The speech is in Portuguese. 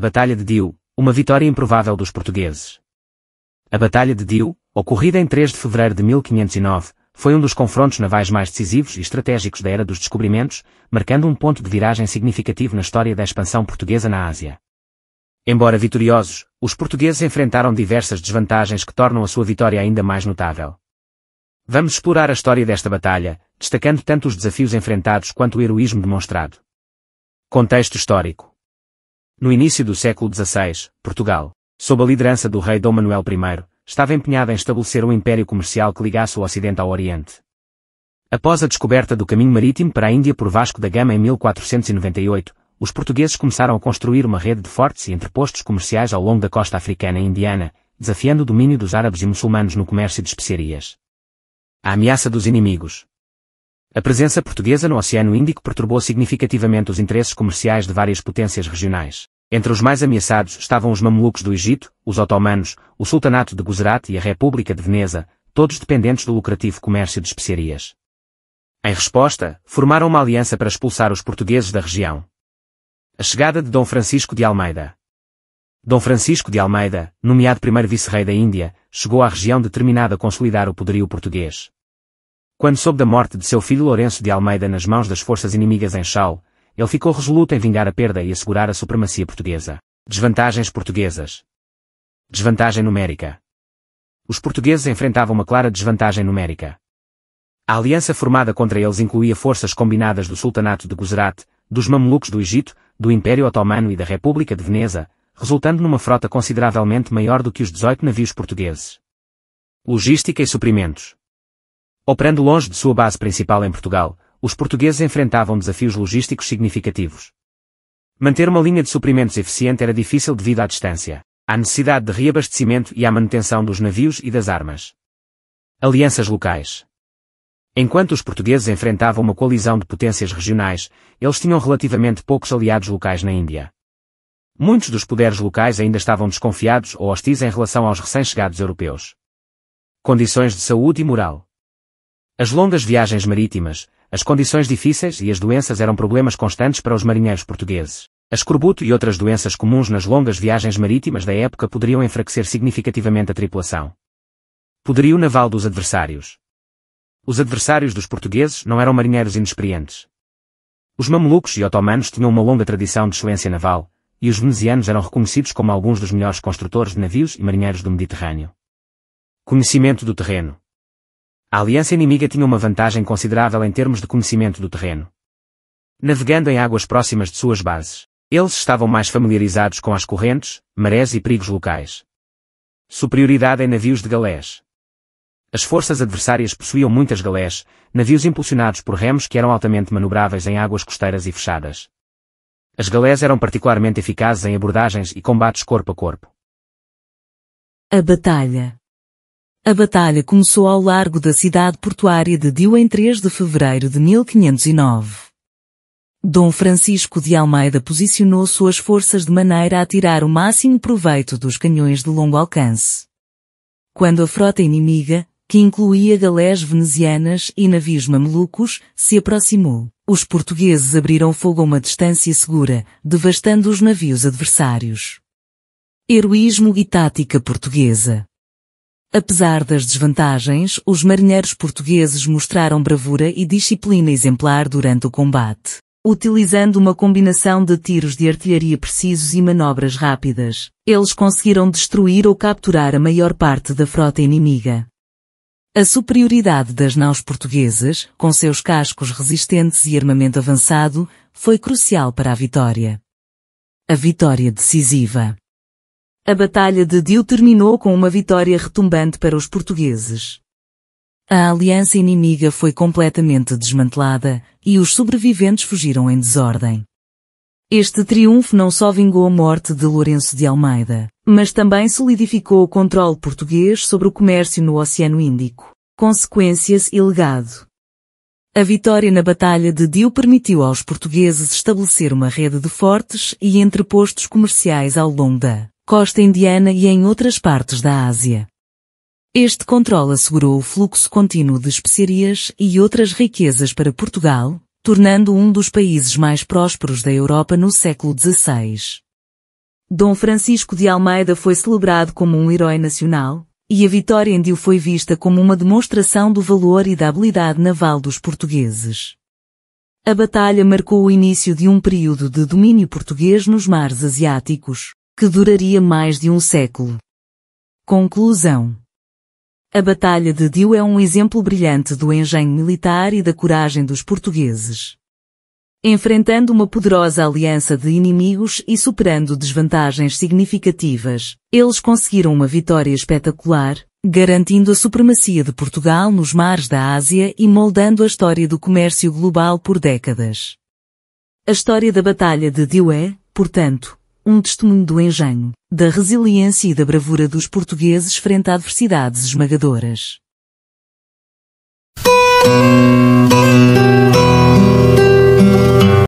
a Batalha de Dio, uma vitória improvável dos portugueses. A Batalha de Dio, ocorrida em 3 de fevereiro de 1509, foi um dos confrontos navais mais decisivos e estratégicos da era dos descobrimentos, marcando um ponto de viragem significativo na história da expansão portuguesa na Ásia. Embora vitoriosos, os portugueses enfrentaram diversas desvantagens que tornam a sua vitória ainda mais notável. Vamos explorar a história desta batalha, destacando tanto os desafios enfrentados quanto o heroísmo demonstrado. Contexto histórico no início do século XVI, Portugal, sob a liderança do rei Dom Manuel I, estava empenhada em estabelecer um império comercial que ligasse o Ocidente ao Oriente. Após a descoberta do caminho marítimo para a Índia por Vasco da Gama em 1498, os portugueses começaram a construir uma rede de fortes e entrepostos comerciais ao longo da costa africana e indiana, desafiando o domínio dos árabes e muçulmanos no comércio de especiarias. A ameaça dos inimigos. A presença portuguesa no Oceano Índico perturbou significativamente os interesses comerciais de várias potências regionais. Entre os mais ameaçados estavam os mamelucos do Egito, os otomanos, o Sultanato de Guzerat e a República de Veneza, todos dependentes do lucrativo comércio de especiarias. Em resposta, formaram uma aliança para expulsar os portugueses da região. A chegada de Dom Francisco de Almeida Dom Francisco de Almeida, nomeado primeiro vice-rei da Índia, chegou à região determinado a consolidar o poderio português. Quando soube da morte de seu filho Lourenço de Almeida nas mãos das forças inimigas em Chal, ele ficou resoluto em vingar a perda e assegurar a supremacia portuguesa. Desvantagens portuguesas. Desvantagem numérica. Os portugueses enfrentavam uma clara desvantagem numérica. A aliança formada contra eles incluía forças combinadas do Sultanato de Guzerat, dos Mamelucos do Egito, do Império Otomano e da República de Veneza, resultando numa frota consideravelmente maior do que os 18 navios portugueses. Logística e suprimentos. Operando longe de sua base principal em Portugal, os portugueses enfrentavam desafios logísticos significativos. Manter uma linha de suprimentos eficiente era difícil devido à distância, à necessidade de reabastecimento e à manutenção dos navios e das armas. Alianças locais. Enquanto os portugueses enfrentavam uma colisão de potências regionais, eles tinham relativamente poucos aliados locais na Índia. Muitos dos poderes locais ainda estavam desconfiados ou hostis em relação aos recém-chegados europeus. Condições de saúde e moral. As longas viagens marítimas, as condições difíceis e as doenças eram problemas constantes para os marinheiros portugueses. A escorbuto e outras doenças comuns nas longas viagens marítimas da época poderiam enfraquecer significativamente a tripulação. Poderio naval dos adversários. Os adversários dos portugueses não eram marinheiros inexperientes. Os mamelucos e otomanos tinham uma longa tradição de excelência naval, e os venezianos eram reconhecidos como alguns dos melhores construtores de navios e marinheiros do Mediterrâneo. Conhecimento do terreno a aliança inimiga tinha uma vantagem considerável em termos de conhecimento do terreno. Navegando em águas próximas de suas bases, eles estavam mais familiarizados com as correntes, marés e perigos locais. Superioridade em navios de galés. As forças adversárias possuíam muitas galés, navios impulsionados por remos que eram altamente manobráveis em águas costeiras e fechadas. As galés eram particularmente eficazes em abordagens e combates corpo a corpo. A batalha a batalha começou ao largo da cidade portuária de Dio em 3 de fevereiro de 1509. Dom Francisco de Almeida posicionou suas forças de maneira a tirar o máximo proveito dos canhões de longo alcance. Quando a frota inimiga, que incluía galés venezianas e navios mamelucos, se aproximou, os portugueses abriram fogo a uma distância segura, devastando os navios adversários. Heroísmo e tática portuguesa Apesar das desvantagens, os marinheiros portugueses mostraram bravura e disciplina exemplar durante o combate, utilizando uma combinação de tiros de artilharia precisos e manobras rápidas. Eles conseguiram destruir ou capturar a maior parte da frota inimiga. A superioridade das naus portuguesas, com seus cascos resistentes e armamento avançado, foi crucial para a vitória. A vitória decisiva. A Batalha de Dio terminou com uma vitória retumbante para os portugueses. A aliança inimiga foi completamente desmantelada e os sobreviventes fugiram em desordem. Este triunfo não só vingou a morte de Lourenço de Almeida, mas também solidificou o controle português sobre o comércio no Oceano Índico. Consequências e legado. A vitória na Batalha de Dio permitiu aos portugueses estabelecer uma rede de fortes e entrepostos comerciais ao longo da costa indiana e em outras partes da Ásia. Este controle assegurou o fluxo contínuo de especiarias e outras riquezas para Portugal, tornando um dos países mais prósperos da Europa no século XVI. Dom Francisco de Almeida foi celebrado como um herói nacional, e a vitória em Dio foi vista como uma demonstração do valor e da habilidade naval dos portugueses. A batalha marcou o início de um período de domínio português nos mares asiáticos, que duraria mais de um século. Conclusão A Batalha de Dio é um exemplo brilhante do engenho militar e da coragem dos portugueses. Enfrentando uma poderosa aliança de inimigos e superando desvantagens significativas, eles conseguiram uma vitória espetacular, garantindo a supremacia de Portugal nos mares da Ásia e moldando a história do comércio global por décadas. A história da Batalha de Dio é, portanto, um testemunho do engenho, da resiliência e da bravura dos portugueses frente a adversidades esmagadoras.